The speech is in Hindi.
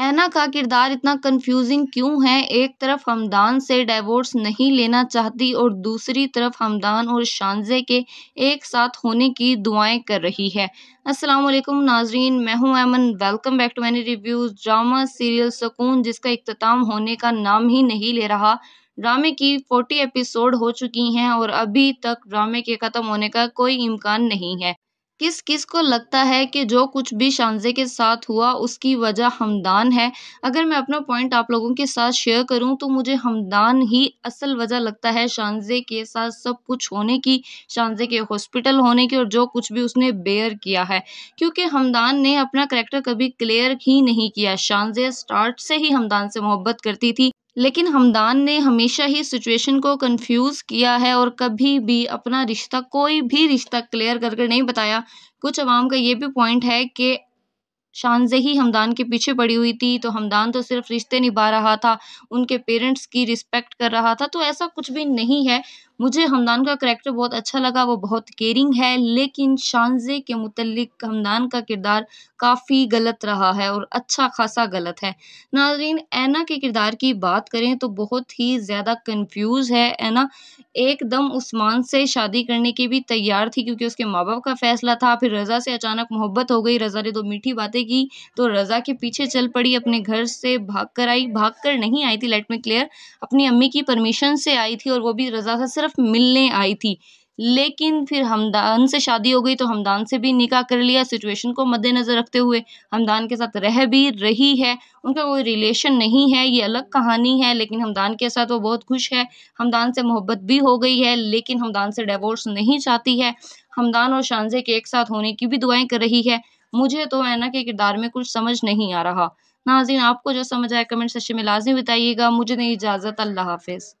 ऐना का किरदार इतना कन्फ्यूज़िंग क्यों है एक तरफ हमदान से डिवोर्स नहीं लेना चाहती और दूसरी तरफ हमदान और शानजे के एक साथ होने की दुआएं कर रही है अस्सलाम वालेकुम नाजरीन मैं हूं Aman welcome back to many reviews drama serial Sukoon जिसका अख्ताम होने का नाम ही नहीं ले रहा ड्रामे की फोर्टी एपिसोड हो चुकी हैं और अभी तक ड्रामे के ख़त्म होने का कोई इम्कान नहीं है किस किस को लगता है कि जो कुछ भी शानजे के साथ हुआ उसकी वजह हमदान है अगर मैं अपना पॉइंट आप लोगों के साथ शेयर करूं तो मुझे हमदान ही असल वजह लगता है शानजे के साथ सब कुछ होने की शानजे के हॉस्पिटल होने की और जो कुछ भी उसने बेयर किया है क्योंकि हमदान ने अपना करेक्टर कभी क्लियर ही नहीं किया शानजे स्टार्ट से ही हमदान से मोहब्बत करती थी लेकिन हमदान ने हमेशा ही सिचुएशन को कंफ्यूज किया है और कभी भी अपना रिश्ता कोई भी रिश्ता क्लियर करके नहीं बताया कुछ आवाम का ये भी पॉइंट है कि शानजे ही हमदान के पीछे पड़ी हुई थी तो हमदान तो सिर्फ रिश्ते निभा रहा था उनके पेरेंट्स की रिस्पेक्ट कर रहा था तो ऐसा कुछ भी नहीं है मुझे हमदान का करेक्टर बहुत अच्छा लगा वो बहुत केयरिंग है लेकिन शानजे के मुतलिक हमदान का किरदार काफ़ी गलत रहा है और अच्छा ख़ासा गलत है नाज़रीन ऐना के किरदार की बात करें तो बहुत ही ज़्यादा कन्फ्यूज़ है ऐना एकदम उस्मान से शादी करने के भी तैयार थी क्योंकि उसके माँ बाप का फ़ैसला था फिर रज़ा से अचानक मोहब्बत हो गई रज़ा ने दो तो मीठी बातें की तो रज़ा के पीछे चल पड़ी अपने घर से भाग कर आई भाग कर नहीं आई थी लेट में क्लियर अपनी अम्मी की परमिशन से आई थी और वो भी रज़ा से सिर्फ सिर्फ मिलने आई थी लेकिन फिर हमदान से शादी हो गई तो हमदान से भी निकाह कर लिया सिचुएशन को मद्देनज़र रखते हुए हमदान के साथ रह भी रही है उनका कोई रिलेशन नहीं है ये अलग कहानी है लेकिन हमदान के साथ वो बहुत खुश है हमदान से मोहब्बत भी हो गई है लेकिन हमदान से डिवोर्स नहीं चाहती है हमदान और शानजे के एक साथ होने की भी दुआएं कर रही है मुझे तो ऐना के किरदार में कुछ समझ नहीं आ रहा नाजिन आपको जो समझ आया कमेंट सेक्शन में लाजमी बताइएगा मुझे नहीं इजाज़त अल्लाह हाफिज़